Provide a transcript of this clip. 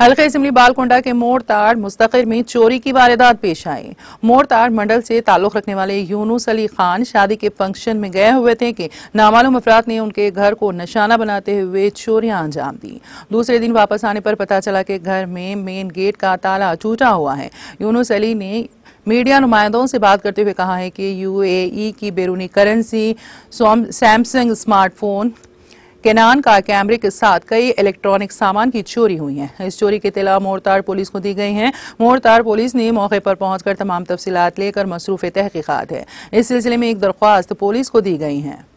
हल्के इसम्बली बालकोंडा के मोड़ताड़ मुस्तकिर में चोरी की वारदात पेश आई मोड़ताड़ मंडल से ताल्लुक रखने वाले यूनुस अली खान शादी के फंक्शन में गए हुए थे कि नामालूम अफराद ने उनके घर को निशाना बनाते हुए चोरियां अंजाम दी दूसरे दिन वापस आने पर पता चला कि घर में मेन गेट का ताला टूटा हुआ है यूनुस अली ने मीडिया नुमाइंदों से बात करते हुए कहा है कि यूएई की बैरूनी करेंसी सैमसंग स्मार्टफोन केनान का कैमरे के साथ कई इलेक्ट्रॉनिक सामान की चोरी हुई है इस चोरी की तला मोरतार पुलिस को दी गई है मोरतार पुलिस ने मौके पर पहुंचकर तमाम तफसीत लेकर मसरूफ तहकीकत है इस सिलसिले में एक दरख्वास्त पुलिस को दी गई है